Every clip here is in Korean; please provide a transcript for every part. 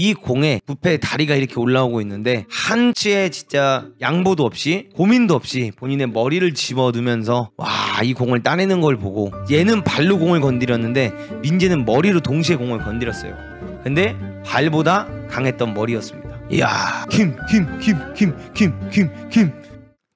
이 공에 부패의 다리가 이렇게 올라오고 있는데 한치의 진짜 양보도 없이 고민도 없이 본인의 머리를 집어두면서 와 이 공을 따내는 걸 보고 얘는 발로 공을 건드렸는데 민재는 머리로 동시에 공을 건드렸어요. 근데 발보다 강했던 머리였습니다. 이야 김김김김김김김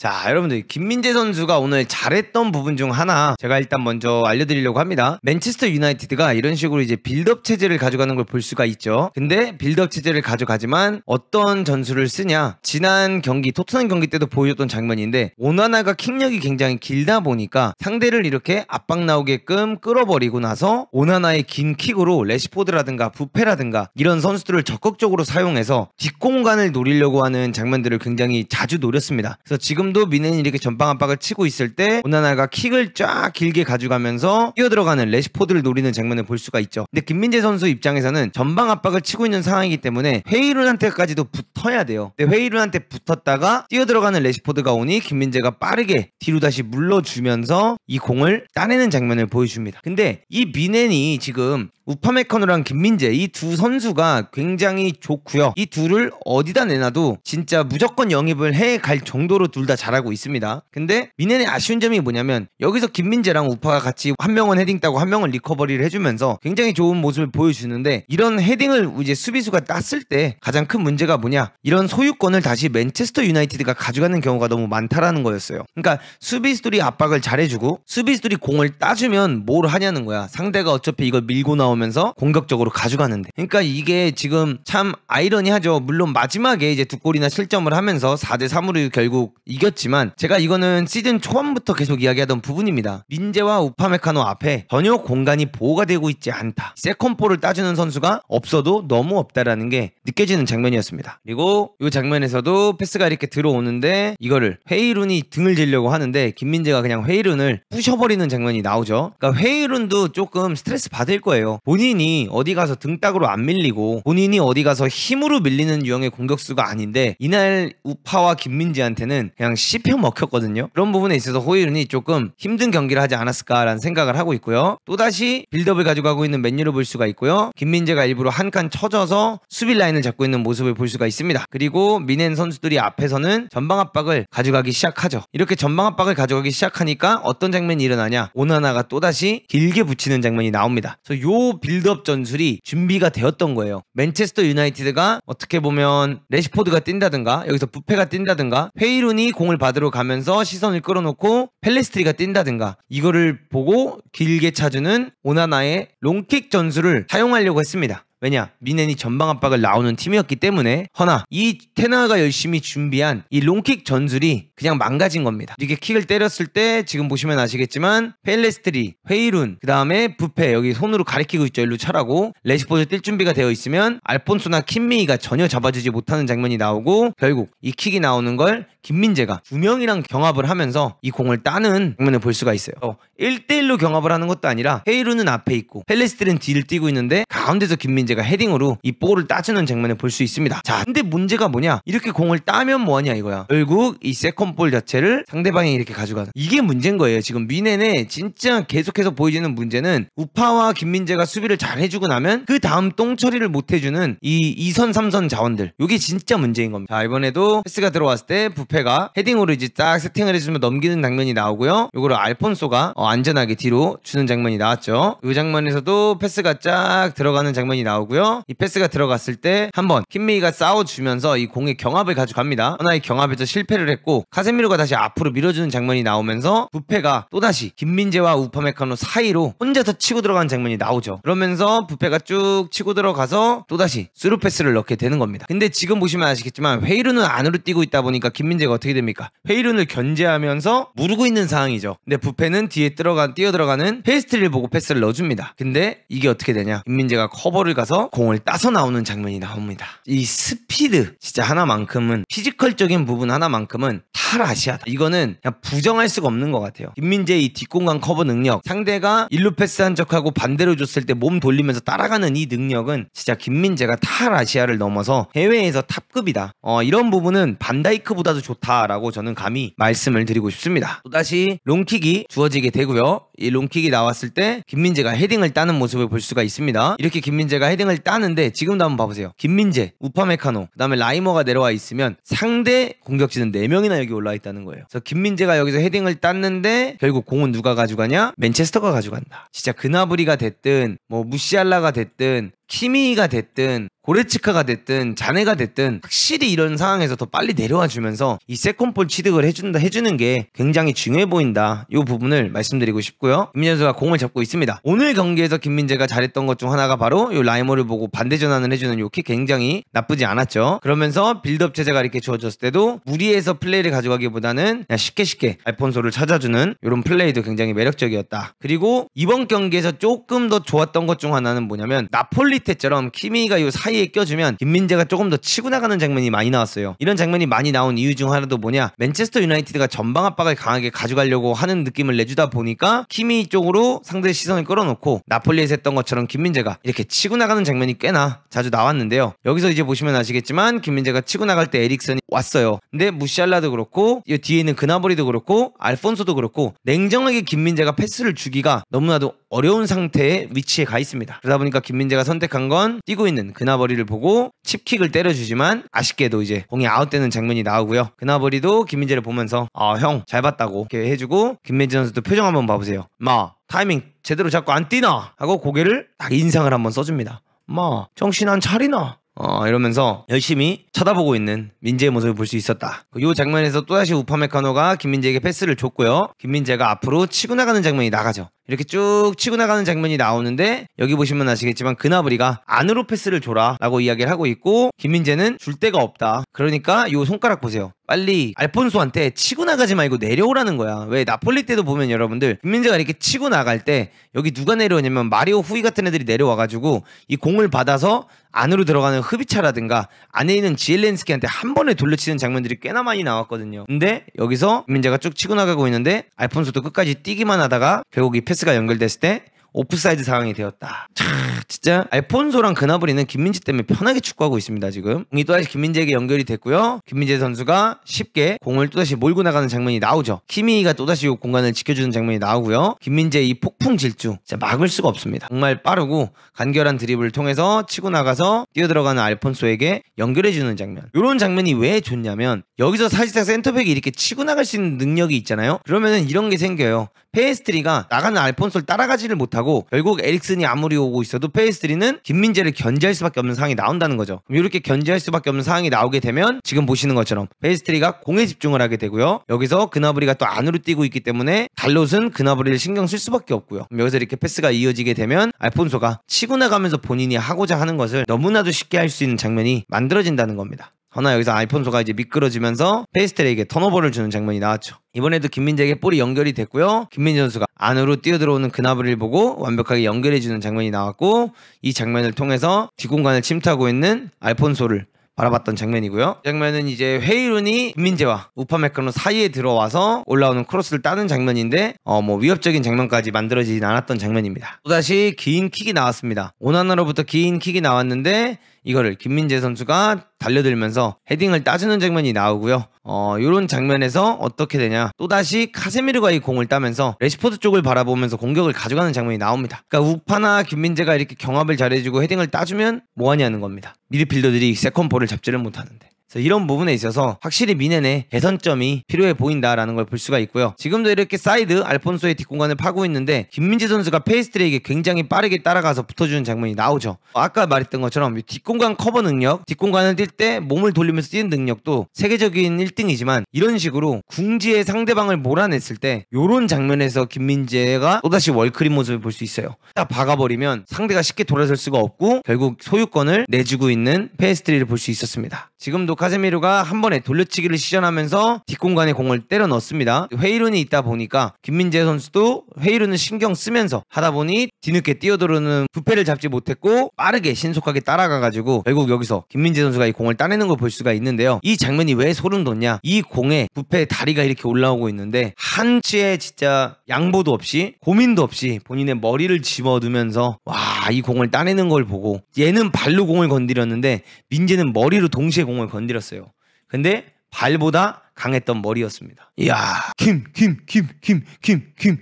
자 여러분들 김민재 선수가 오늘 잘했던 부분 중 하나 제가 일단 먼저 알려드리려고 합니다 맨체스터 유나이티드가 이런 식으로 이제 빌드업 체제를 가져가는 걸 볼 수가 있죠 근데 빌드업 체제를 가져가지만 어떤 전술을 쓰냐 지난 경기 토트넘 경기 때도 보여줬던 장면인데 오나나가 킥력이 굉장히 길다 보니까 상대를 이렇게 압박 나오게끔 끌어버리고 나서 오나나의 긴 킥으로 레시포드라든가 부페라든가 이런 선수들을 적극적으로 사용해서 뒷공간을 노리려고 하는 장면들을 굉장히 자주 노렸습니다 그래서 지금 지금도 미넨이 이렇게 전방 압박을 치고 있을 때 오나나가 킥을 쫙 길게 가져가면서 뛰어들어가는 레시포드를 노리는 장면을 볼 수가 있죠. 근데 김민재 선수 입장에서는 전방 압박을 치고 있는 상황이기 때문에 회이룬한테까지도 붙어야 돼요. 근데 회이룬한테 붙었다가 뛰어들어가는 레시포드가 오니 김민재가 빠르게 뒤로 다시 물러주면서 이 공을 따내는 장면을 보여줍니다. 근데 이 미넨이 지금 우파메커노랑 김민재 이 두 선수가 굉장히 좋고요. 이 둘을 어디다 내놔도 진짜 무조건 영입을 해 갈 정도로 둘다 다 잘하고 있습니다. 근데 미넨의 아쉬운 점이 뭐냐면 여기서 김민재랑 우파가 같이 한 명은 헤딩 따고 한 명은 리커버리를 해주면서 굉장히 좋은 모습을 보여주는데 이런 헤딩을 이제 수비수가 땄을 때 가장 큰 문제가 뭐냐 이런 소유권을 다시 맨체스터 유나이티드가 가져가는 경우가 너무 많다라는 거였어요. 그러니까 수비수들이 압박을 잘해주고 수비수들이 공을 따주면 뭘 하냐는 거야. 상대가 어차피 이걸 밀고 나오면서 공격적으로 가져가는데. 그러니까 이게 지금 참 아이러니하죠. 물론 마지막에 이제 두 골이나 실점을 하면서 4대 3으로 결국 이 이겼지만 제가 이거는 시즌 초반부터 계속 이야기하던 부분입니다. 민재와 우파메카노 앞에 전혀 공간이 보호가 되고 있지 않다. 세컨볼을 따주는 선수가 없어도 너무 없다라는 게 느껴지는 장면이었습니다. 그리고 이 장면에서도 패스가 이렇게 들어오는데 이거를 회의룬이 등을 지려고 하는데 김민재가 그냥 회의룬을 부셔버리는 장면이 나오죠. 그러니까 회의룬도 조금 스트레스 받을 거예요. 본인이 어디 가서 등딱으로 안 밀리고 본인이 어디 가서 힘으로 밀리는 유형의 공격수가 아닌데 이날 우파와 김민재한테는 그냥 그냥 씹혀 먹혔거든요. 그런 부분에 있어서 호이룬이 조금 힘든 경기를 하지 않았을까라는 생각을 하고 있고요. 또다시 빌드업을 가져가고 있는 맨유를 볼 수가 있고요. 김민재가 일부러 한 칸 쳐져서 수비 라인을 잡고 있는 모습을 볼 수가 있습니다. 그리고 미넨 선수들이 앞에서는 전방 압박을 가져가기 시작하죠. 이렇게 전방 압박을 가져가기 시작하니까 어떤 장면이 일어나냐? 오나나가 또다시 길게 붙이는 장면이 나옵니다. 그래서 요 빌드업 전술이 준비가 되었던 거예요. 맨체스터 유나이티드가 어떻게 보면 레시포드가 뛴다든가 여기서 부페가 뛴다든가 회이룬이 공을 받으러 가면서 시선을 끌어놓고 펠레스트리가 뛴다든가 이거를 보고 길게 차주는 오나나의 롱킥 전술을 사용하려고 했습니다. 왜냐 미넨이 전방 압박을 나오는 팀이었기 때문에 허나 이 테나가 열심히 준비한 이 롱킥 전술이 그냥 망가진 겁니다 이게 킥을 때렸을 때 지금 보시면 아시겠지만 펠레스트리, 회이룬 그 다음에 부페 여기 손으로 가리키고 있죠 일로 차라고 레시포드 뛸 준비가 되어 있으면 알폰소나 킴미이가 전혀 잡아주지 못하는 장면이 나오고 결국 이 킥이 나오는 걸 김민재가 두 명이랑 경합을 하면서 이 공을 따는 장면을 볼 수가 있어요. 어, 1대1로 경합을 하는 것도 아니라 헤이루는 앞에 있고 펠레스트는 뒤를 뛰고 있는데 가운데서 김민재가 헤딩으로 이 볼을 따주는 장면을 볼 수 있습니다. 자, 근데 문제가 뭐냐? 이렇게 공을 따면 뭐하냐 이거야. 결국 이 세컨볼 자체를 상대방이 이렇게 가져가는 이게 문제인 거예요. 지금 미넨의 진짜 계속해서 보여지는 문제는 우파와 김민재가 수비를 잘 해주고 나면 그 다음 똥 처리를 못 해주는 이 2선 3선 자원들 이게 진짜 문제인 겁니다. 자, 이번에도 패스가 들어왔을 때 부패 디페가 헤딩으로 이제 딱 세팅을 해주면 넘기는 장면이 나오고요. 이거를 알폰소가 어, 안전하게 뒤로 주는 장면이 나왔죠. 이 그 장면에서도 패스가 쫙 들어가는 장면이 나오고요. 이 패스가 들어갔을 때 한번 킴미가 싸워주면서 이 공의 경합을 가져갑니다. 하나의 경합에서 실패를 했고 카세미로가 다시 앞으로 밀어주는 장면이 나오면서 부페가 또다시 김민재와 우파메카노 사이로 혼자서 치고 들어가는 장면이 나오죠. 그러면서 부페가 쭉 치고 들어가서 또다시 스루 패스를 넣게 되는 겁니다. 근데 지금 보시면 아시겠지만 회의루는 안으로 뛰고 있다 보니까 김민재 문제가 어떻게 됩니까? 회의론을 견제하면서 무르고 있는 상황이죠. 근데 부패는 뒤에 들어간 뛰어 들어가는 페이스트리를 보고 패스를 넣어줍니다. 근데 이게 어떻게 되냐? 임민재가 커버를 가서 공을 따서 나오는 장면이 나옵니다. 이 스피드 진짜 하나만큼은 피지컬적인 부분 하나만큼은 탈아시아다. 이거는 그냥 부정할 수가 없는 것 같아요. 임민재의 뒷공간 커버 능력, 상대가 일루 패스한 척하고 반대로 줬을 때 몸 돌리면서 따라가는 이 능력은 진짜 김민재가 탈아시아를 넘어서 해외에서 탑급이다. 어, 이런 부분은 반다이크보다도 좋. 좋다라고 저는 감히 말씀을 드리고 싶습니다. 또다시 롱킥이 주어지게 되고요. 이 롱킥이 나왔을 때 김민재가 헤딩을 따는 모습을 볼 수가 있습니다. 이렇게 김민재가 헤딩을 따는데 지금도 한번 봐보세요. 김민재, 우파메카노, 그다음에 라이머가 내려와 있으면 상대 공격진은 4명이나 여기 올라와 있다는 거예요. 그래서 김민재가 여기서 헤딩을 땄는데 결국 공은 누가 가져가냐? 맨체스터가 가져간다. 진짜 그나브리가 됐든 뭐 무시알라가 됐든 키미가 됐든 고레츠카가 됐든 자네가 됐든 확실히 이런 상황에서 더 빨리 내려와 주면서 이 세컨볼 취득을 해준다 해주는 게 굉장히 중요해 보인다 이 부분을 말씀드리고 싶고요 김민재가 공을 잡고 있습니다 오늘 경기에서 김민재가 잘했던 것 중 하나가 바로 이 라이머를 보고 반대 전환을 해주는 요킥 굉장히 나쁘지 않았죠 그러면서 빌드업 체제가 이렇게 주어졌을 때도 무리해서 플레이를 가져가기보다는 그냥 쉽게 쉽게 알폰소를 찾아주는 이런 플레이도 굉장히 매력적이었다 그리고 이번 경기에서 조금 더 좋았던 것 중 하나는 뭐냐면 나폴리 폴처럼 키미가 요 사이에 껴주면 김민재가 조금 더 치고 나가는 장면이 많이 나왔어요. 이런 장면이 많이 나온 이유 중 하나도 뭐냐 맨체스터 유나이티드가 전방 압박을 강하게 가져가려고 하는 느낌을 내주다 보니까 키미 쪽으로 상대 시선을 끌어놓고 나폴리에서 했던 것처럼 김민재가 이렇게 치고 나가는 장면이 꽤나 자주 나왔는데요. 여기서 이제 보시면 아시겠지만 김민재가 치고 나갈 때 에릭슨이 왔어요. 근데 무시알라도 그렇고 이 뒤에 있는 그나버리도 그렇고 알폰소도 그렇고 냉정하게 김민재가 패스를 주기가 너무나도 어려운 상태에 위치에 가 있습니다. 그러다 보니까 김민재가 선택 선택한 건 뛰고 있는 그나버리를 보고 칩킥을 때려주지만 아쉽게도 이제 공이 아웃되는 장면이 나오고요. 그나버리도 김민재를 보면서 아 형 잘 봤다고 이렇게 해주고 김민재 선수도 표정 한번 봐보세요. 마 타이밍 제대로 잡고 안 뛰나 하고 고개를 딱 인상을 한번 써줍니다. 마 정신 안 차리나 어, 이러면서 열심히 쳐다보고 있는 민재의 모습을 볼 수 있었다. 이 그 장면에서 또다시 우파메카노가 김민재에게 패스를 줬고요. 김민재가 앞으로 치고 나가는 장면이 나가죠. 이렇게 쭉 치고 나가는 장면이 나오는데 여기 보시면 아시겠지만 그나브리가 안으로 패스를 줘라 라고 이야기를 하고 있고 김민재는 줄 데가 없다 그러니까 요 손가락 보세요 빨리 알폰소한테 치고 나가지 말고 내려오라는 거야 왜 나폴리 때도 보면 여러분들 김민재가 이렇게 치고 나갈 때 여기 누가 내려오냐면 마리오 후이 같은 애들이 내려와가지고 이 공을 받아서 안으로 들어가는 흡입차라든가 안에 있는 지엘렌스키한테 한 번에 돌려치는 장면들이 꽤나 많이 나왔거든요 근데 여기서 김민재가 쭉 치고 나가고 있는데 알폰소도 끝까지 뛰기만 하다가 결국 이 패스가 연결됐을 때 오프사이드 상황이 되었다. 차, 진짜 알폰소랑 그나브리는 김민지 때문에 편하게 축구하고 있습니다 지금. 공이 또다시 김민재에게 연결이 됐고요. 김민재 선수가 쉽게 공을 또다시 몰고 나가는 장면이 나오죠. 키미가 또다시 공간을 지켜주는 장면이 나오고요. 김민재 의이 폭풍 질주 진짜 막을 수가 없습니다. 정말 빠르고 간결한 드립을 통해서 치고 나가서 뛰어들어가는 알폰소에게 연결해주는 장면. 이런 장면이 왜 좋냐면 여기서 사실상 센터백이 이렇게 치고 나갈 수 있는 능력이 있잖아요. 그러면은 이런 게 생겨요. 페이스트리가 나가는 알폰소를 따라가지를 못하고 결국 에릭슨이 아무리 오고 있어도 페이스트리는 김민재를 견제할 수밖에 없는 상황이 나온다는 거죠. 이렇게 견제할 수밖에 없는 상황이 나오게 되면 지금 보시는 것처럼 페이스트리가 공에 집중을 하게 되고요. 여기서 그나브리가 또 안으로 뛰고 있기 때문에 달롯은 그나브리를 신경 쓸 수밖에 없고요. 여기서 이렇게 패스가 이어지게 되면 알폰소가 치고 나가면서 본인이 하고자 하는 것을 너무나도 쉽게 할 수 있는 장면이 만들어진다는 겁니다. 하나 여기서 아이폰소가 이제 미끄러지면서 페이스텔에게 턴오버를 주는 장면이 나왔죠. 이번에도 김민재에게 볼이 연결이 됐고요. 김민재 선수가 안으로 뛰어들어오는 그나브를 보고 완벽하게 연결해주는 장면이 나왔고 이 장면을 통해서 뒷공간을 침투하고 있는 알폰소를 바라봤던 장면이고요. 이 장면은 이제 회의룬이 김민재와 우파메크노 사이에 들어와서 올라오는 크로스를 따는 장면인데 어 뭐 위협적인 장면까지 만들어지진 않았던 장면입니다. 또다시 긴 킥이 나왔습니다. 오나나로부터 긴 킥이 나왔는데 이거를 김민재 선수가 달려들면서 헤딩을 따주는 장면이 나오고요. 어, 요런 장면에서 어떻게 되냐. 또다시 카세미르가 이 공을 따면서 레시포드 쪽을 바라보면서 공격을 가져가는 장면이 나옵니다. 그러니까 우파나 김민재가 이렇게 경합을 잘해주고 헤딩을 따주면 뭐하냐는 겁니다. 미드필더들이 세컨볼을 잡지를 못하는데. 이런 부분에 있어서 확실히 미넨의 개선점이 필요해 보인다라는 걸 볼 수가 있고요. 지금도 이렇게 사이드 알폰소의 뒷공간을 파고 있는데 김민재 선수가 페이스트에게 굉장히 빠르게 따라가서 붙어주는 장면이 나오죠. 아까 말했던 것처럼 뒷공간 커버 능력, 뒷공간을 뛸 때 몸을 돌리면서 뛰는 능력도 세계적인 1등이지만 이런 식으로 궁지의 상대방을 몰아냈을 때 이런 장면에서 김민재가 또다시 월크림 모습을 볼 수 있어요. 딱 박아버리면 상대가 쉽게 돌아설 수가 없고 결국 소유권을 내주고 있는 페이스트를 리볼수 있었습니다. 지금도 카세미루가한 번에 돌려치기를 시전하면서 뒷공간에 공을 때려 넣습니다회의론이 있다 보니까 김민재 선수도 회의론을 신경 쓰면서 하다 보니 뒤늦게 뛰어들어오는 부패를 잡지 못했고 빠르게 신속하게 따라가가지고 결국 여기서 김민재 선수가 이 공을 따내는 걸 볼 수가 있는데요. 이 장면이 왜 소름 돋냐? 이 공에 부패의 다리가 이렇게 올라오고 있는데 한치의 진짜 양보도 없이 고민도 없이 본인의 머리를 집어두면서 와 이 공을 따내는 걸 보고 얘는 발로 공을 건드렸는데 민재는 머리로 동시에 공을 건드렸 건드렸어요. 근데 발보다 강했던 머리였습니다. 이야 김김김김김 김김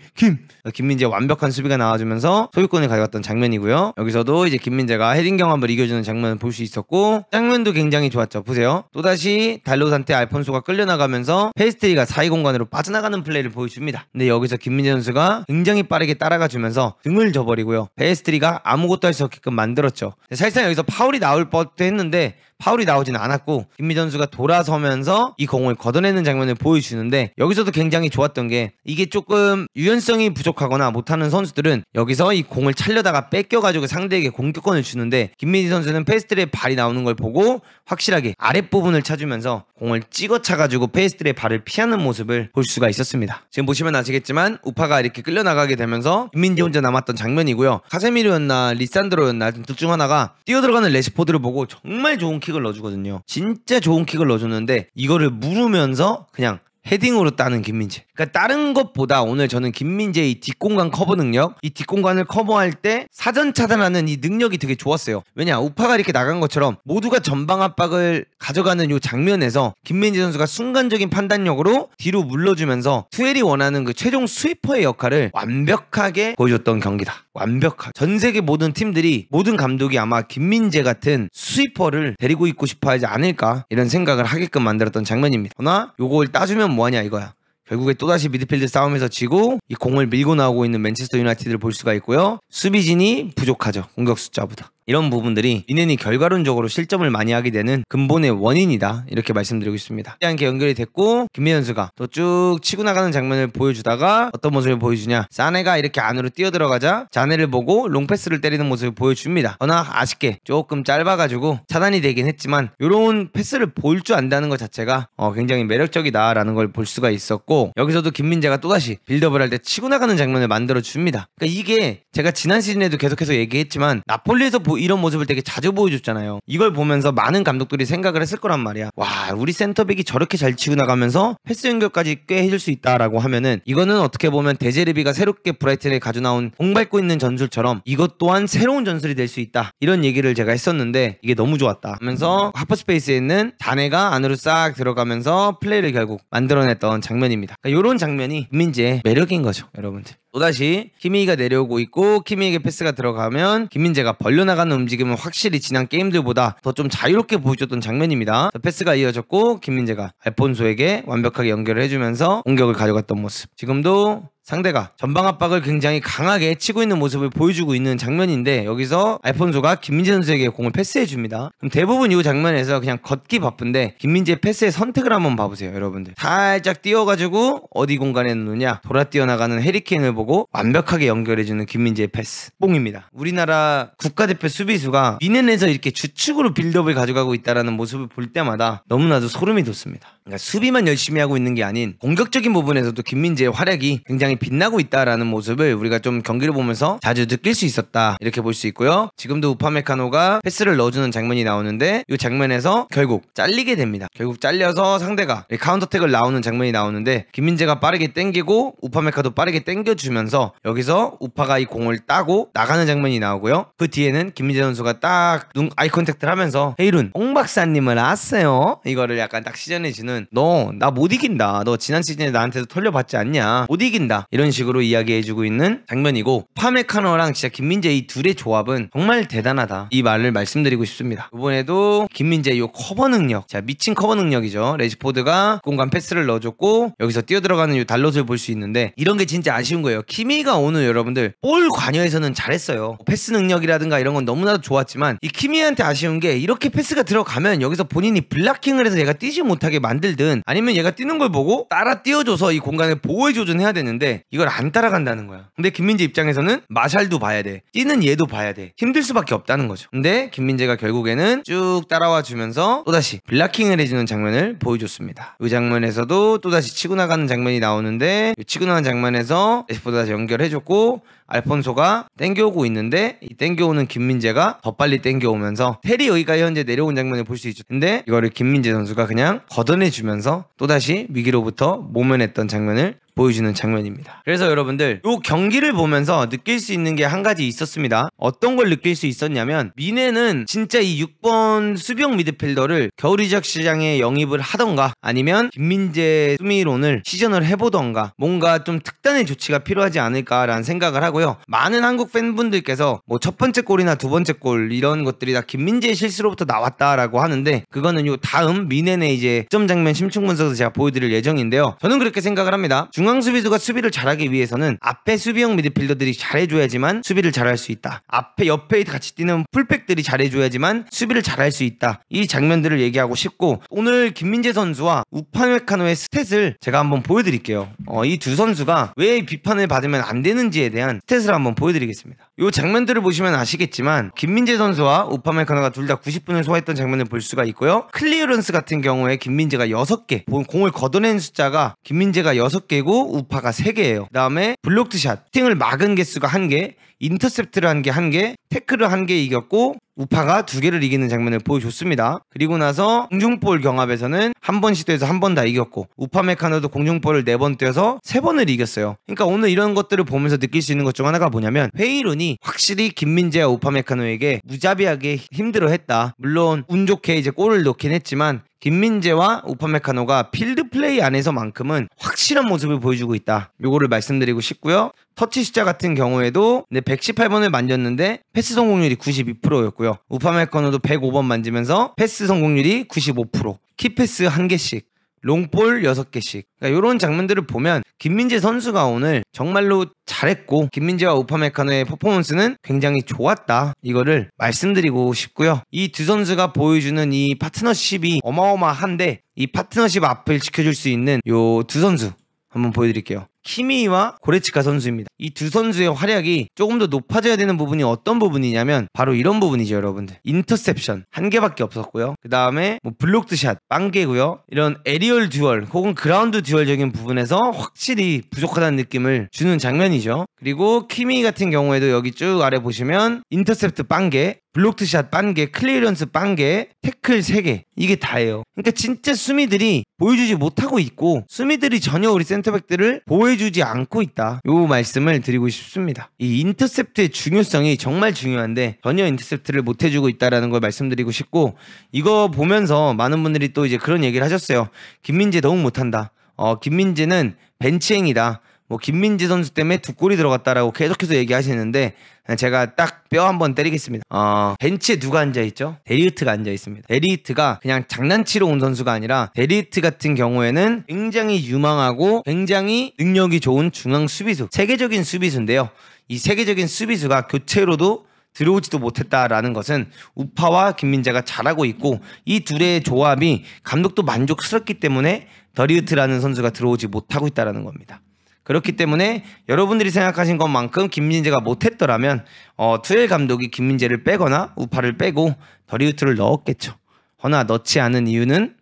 김민재 완벽한 수비가 나와주면서 소유권을 가져갔던 장면이고요. 여기서도 이제 김민재가 헤딩 경합을 이겨주는 장면을 볼 수 있었고 장면도 굉장히 좋았죠. 보세요. 또다시 달로산테 알폰소가 끌려나가면서 페이스트리가 사이 공간으로 빠져나가는 플레이를 보여줍니다. 근데 여기서 김민재 선수가 굉장히 빠르게 따라가 주면서 등을 져버리고요. 페이스트리가 아무것도 할 수 없게끔 만들었죠. 사실상 여기서 파울이 나올 법도 했는데 파울이 나오진 않았고 김민재 선수가 돌아서면서 이 공을 걷어 걷어내는 장면을 보여주는데 여기서도 굉장히 좋았던 게 이게 조금 유연성이 부족하거나 못하는 선수들은 여기서 이 공을 찰려다가 뺏겨가지고 상대에게 공격권을 주는데 김민희 선수는 페스트의 발이 나오는 걸 보고 확실하게 아랫부분을 찾으면서 공을 찍어 차가지고 페스트의 발을 피하는 모습을 볼 수가 있었습니다. 지금 보시면 아시겠지만 우파가 이렇게 끌려나가게 되면서 김민지 혼자 남았던 장면이고요. 카세미르였나 리산드로였나 둘중 하나가 뛰어들어가는 레시포드를 보고 정말 좋은 킥을 넣어주거든요. 진짜 좋은 킥을 넣어줬는데 이거를 물으면 하면서 그냥 헤딩으로 따는 김민재. 그러니까 다른 것보다 오늘 저는 김민재의 뒷공간 커버 능력, 이 뒷공간을 커버할 때 사전 차단하는 이 능력이 되게 좋았어요. 왜냐 우파가 이렇게 나간 것처럼 모두가 전방 압박을 가져가는 이 장면에서 김민재 선수가 순간적인 판단력으로 뒤로 물러주면서 투엘이 원하는 그 최종 스위퍼의 역할을 완벽하게 보여줬던 경기다. 완벽한. 전 세계 모든 팀들이 모든 감독이 아마 김민재 같은 스위퍼를 데리고 있고 싶어 하지 않을까 이런 생각을 하게끔 만들었던 장면입니다. 그러나 요걸 따주면 하면 뭐하냐 이거야. 결국에 또다시 미드필드 싸움에서 지고 이 공을 밀고 나오고 있는 맨체스터 유나이티드를 볼 수가 있고요. 수비진이 부족하죠. 공격 숫자보다. 이런 부분들이 인넨이 결과론적으로 실점을 많이 하게 되는 근본의 원인이다 이렇게 말씀드리고 있습니다 이렇게 연결이 됐고 김민 선수가 또 쭉 치고 나가는 장면을 보여주다가 어떤 모습을 보여주냐 사네가 이렇게 안으로 뛰어들어가자 자네를 보고 롱패스를 때리는 모습을 보여줍니다 그러나 아쉽게 조금 짧아가지고 차단이 되긴 했지만 이런 패스를 볼 줄 안다는 것 자체가 어, 굉장히 매력적이다라는 걸 볼 수가 있었고 여기서도 김민재가 또다시 빌드업을 할 때 치고 나가는 장면을 만들어줍니다 그러니까 이게 제가 지난 시즌에도 계속해서 얘기했지만 나폴리에서 보, 이런 모습을 되게 자주 보여줬잖아요. 이걸 보면서 많은 감독들이 생각을 했을 거란 말이야. 와, 우리 센터백이 저렇게 잘 치고 나가면서 패스 연결까지 꽤 해줄 수 있다라고 하면은 이거는 어떻게 보면 데제르비가 새롭게 브라이튼에 가져 나온 공밟고 있는 전술처럼 이것 또한 새로운 전술이 될 수 있다. 이런 얘기를 제가 했었는데 이게 너무 좋았다. 하면서 하퍼스페이스에 있는 단네가 안으로 싹 들어가면서 플레이를 결국 만들어냈던 장면입니다. 그러니까 이런 장면이 김민재의 매력인 거죠, 여러분들. 또다시 키미가 내려오고 있고 키미에게 패스가 들어가면 김민재가 벌려나가는 하는 움직임은 확실히 지난 게임들보다 더 좀 자유롭게 보여줬던 장면입니다. 패스가 이어졌고 김민재가 알폰소에게 완벽하게 연결을 해주면서 공격을 가져갔던 모습. 지금도 상대가 전방 압박을 굉장히 강하게 치고 있는 모습을 보여주고 있는 장면인데 여기서 알폰소가 김민재 선수에게 공을 패스해 줍니다. 그럼 대부분 이 장면에서 그냥 걷기 바쁜데 김민재 패스의 선택을 한번 봐보세요, 여러분들. 살짝 뛰어가지고 어디 공간에 넣느냐 돌아 뛰어나가는 해리케인을 보고 완벽하게 연결해주는 김민재의 패스 뽕입니다. 우리나라 국가대표 수비수가 미넨에서 이렇게 주축으로 빌드업을 가져가고 있다라는 모습을 볼 때마다 너무나도 소름이 돋습니다. 그러니까 수비만 열심히 하고 있는 게 아닌 공격적인 부분에서도 김민재의 활약이 굉장히 빛나고 있다라는 모습을 우리가 좀 경기를 보면서 자주 느낄 수 있었다 이렇게 볼 수 있고요. 지금도 우파메카노가 패스를 넣어주는 장면이 나오는데 이 장면에서 결국 잘리게 됩니다. 결국 잘려서 상대가 카운터택을 나오는 장면이 나오는데 김민재가 빠르게 땡기고 우파메카도 빠르게 땡겨주면서 여기서 우파가 이 공을 따고 나가는 장면이 나오고요. 그 뒤에는 김민재 선수가 딱 눈 아이컨택트를 하면서 헤이룬 홍박사님을 아어요 이거를 약간 딱 시전해주는 보면은 너나 못 이긴다. 너 지난 시즌에 나한테도 털려봤지 않냐. 못 이긴다. 이런 식으로 이야기해주고 있는 장면이고 파메카노랑 진짜 김민재 이 둘의 조합은 정말 대단하다. 이 말을 말씀드리고 싶습니다. 이번에도 김민재 요 커버 능력, 자 미친 커버 능력이죠. 레지포드가 공간 패스를 넣어줬고 여기서 뛰어들어가는 요 달롯을 볼 수 있는데 이런 게 진짜 아쉬운 거예요. 키미가 오늘 여러분들 볼 관여에서는 잘했어요. 뭐 패스 능력이라든가 이런 건 너무나도 좋았지만 이 키미한테 아쉬운 게 이렇게 패스가 들어가면 여기서 본인이 블락킹을 해서 얘가 뛰지 못하게 만들 만들든 아니면 얘가 뛰는 걸 보고 따라 뛰어줘서 이 공간을 보호해 조준 해야 되는데 이걸 안 따라간다는 거야. 근데 김민재 입장에서는 마샬도 봐야 돼. 뛰는 얘도 봐야 돼. 힘들 수밖에 없다는 거죠. 근데 김민재가 결국에는 쭉 따라와 주면서 또다시 블락킹을 해주는 장면을 보여줬습니다. 이 그 장면에서도 또다시 치고 나가는 장면이 나오는데 치고 나가는 장면에서 에스포 다 연결해줬고 알폰소가 땡겨오고 있는데 이 땡겨오는 김민재가 더 빨리 땡겨오면서 테리 의가 현재 내려온 장면을 볼 수 있죠. 근데 이거를 김민재 선수가 그냥 걷어내주면서 또다시 위기로부터 모면했던 장면을 보여주는 장면입니다. 그래서 여러분들 이 경기를 보면서 느낄 수 있는 게 한 가지 있었습니다. 어떤 걸 느낄 수 있었냐면 미네는 진짜 이 6번 수비형 미드필더를 겨울 이적 시장에 영입을 하던가 아니면 김민재 수미론을 시전을 해보던가 뭔가 좀 특단의 조치가 필요하지 않을까라는 생각을 하고요. 많은 한국 팬분들께서 뭐 첫 번째 골이나 두 번째 골 이런 것들이 다 김민재의 실수로부터 나왔다라고 하는데 그거는 요 다음 미네의 이제 점 장면 심층 분석에서 제가 보여드릴 예정인데요. 저는 그렇게 생각을 합니다. 중앙 중앙 수비수가 수비를 잘하기 위해서는 앞에 수비형 미드필더들이 잘해줘야지만 수비를 잘할 수 있다. 앞에 옆에 같이 뛰는 풀백들이 잘해줘야지만 수비를 잘할 수 있다. 이 장면들을 얘기하고 싶고 오늘 김민재 선수와 우파메카노의 스탯을 제가 한번 보여드릴게요. 어, 이두 선수가 왜 비판을 받으면 안 되는지에 대한 스탯을 한번 보여드리겠습니다. 이 장면들을 보시면 아시겠지만 김민재 선수와 우파메카노가 둘 다 90분을 소화했던 장면을 볼 수가 있고요. 클리어런스 같은 경우에 김민재가 6개, 공을 걷어낸 숫자가 김민재가 6개고 우파가 3개예요. 그다음에 블록트샷 팅을 막은 개수가 1개, 인터셉트를 한 게 한 개, 태클을 한개 이겼고 우파가 두 개를 이기는 장면을 보여줬습니다. 그리고 나서 공중볼 경합에서는 한 번 시도해서 한 번 다 이겼고 우파 메카노도 공중볼을 네 번 뛰어서 세 번을 이겼어요. 그러니까 오늘 이런 것들을 보면서 느낄 수 있는 것 중 하나가 뭐냐면 회의론이 확실히 김민재와 우파 메카노에게 무자비하게 힘들어했다. 물론 운 좋게 이제 골을 넣긴 했지만 김민재와 우파메카노가 필드 플레이 안에서만큼은 확실한 모습을 보여주고 있다. 요거를 말씀드리고 싶고요. 터치 시자 같은 경우에도 118번을 만졌는데 패스 성공률이 92%였고요. 우파메카노도 105번 만지면서 패스 성공률이 95%. 키패스 한 개씩 롱볼 6개씩. 그러니까 이런 장면들을 보면 김민재 선수가 오늘 정말로 잘했고 김민재와 우파메카노의 퍼포먼스는 굉장히 좋았다. 이거를 말씀드리고 싶고요. 이 두 선수가 보여주는 이 파트너십이 어마어마한데 이 파트너십 앞을 지켜줄 수 있는 요 두 선수 한번 보여드릴게요. 키미와 고레츠카 선수입니다. 이 두 선수의 활약이 조금 더 높아져야 되는 부분이 어떤 부분이냐면 바로 이런 부분이죠, 여러분들. 인터셉션 한 개밖에 없었고요. 그 다음에 뭐 블록드샷 빵 개고요. 이런 에리얼 듀얼 혹은 그라운드 듀얼적인 부분에서 확실히 부족하다는 느낌을 주는 장면이죠. 그리고 키미 같은 경우에도 여기 쭉 아래 보시면 인터셉트 빵개, 블록트 샷 빵개, 클리어런스 빵개, 태클 3개 이게 다예요. 그러니까 진짜 수미들이 보여주지 못하고 있고 수미들이 전혀 우리 센터백들을 보여주지 않고 있다. 요 말씀을 드리고 싶습니다. 이 인터셉트의 중요성이 정말 중요한데 전혀 인터셉트를 못해주고 있다라는 걸 말씀드리고 싶고 이거 보면서 많은 분들이 또 이제 그런 얘기를 하셨어요. 김민재 너무 못한다. 어, 김민재는 벤치행이다. 뭐김민지 선수 때문에 두 골이 들어갔다라고 계속해서 얘기하시는데 제가 딱 뼈 한번 때리겠습니다. 어, 벤치에 누가 앉아 있죠? 데리트가 우 앉아 있습니다. 데리트가 우 그냥 장난치러 온 선수가 아니라 데리트 우 같은 경우에는 굉장히 유망하고 굉장히 능력이 좋은 중앙 수비수, 세계적인 수비수인데요. 이 세계적인 수비수가 교체로도 들어오지도 못했다라는 것은 우파와 김민재가 잘하고 있고 이 둘의 조합이 감독도 만족스럽기 때문에 더리우트라는 선수가 들어오지 못하고 있다라는 겁니다. 그렇기 때문에 여러분들이 생각하신 것만큼 김민재가 못했더라면 어, 투엘 감독이 김민재를 빼거나 우파를 빼고 더리우트를 넣었겠죠. 허나 넣지 않은 이유는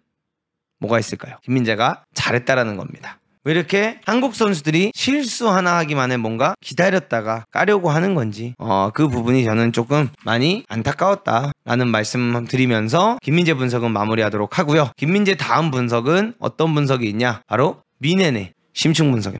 뭐가 있을까요? 김민재가 잘했다라는 겁니다. 왜 이렇게 한국 선수들이 실수 하나 하기만 해 뭔가 기다렸다가 까려고 하는 건지 어, 그 부분이 저는 조금 많이 안타까웠다라는 말씀 드리면서 김민재 분석은 마무리하도록 하고요. 김민재 다음 분석은 어떤 분석이 있냐? 바로 미네네 심층 분석입니다.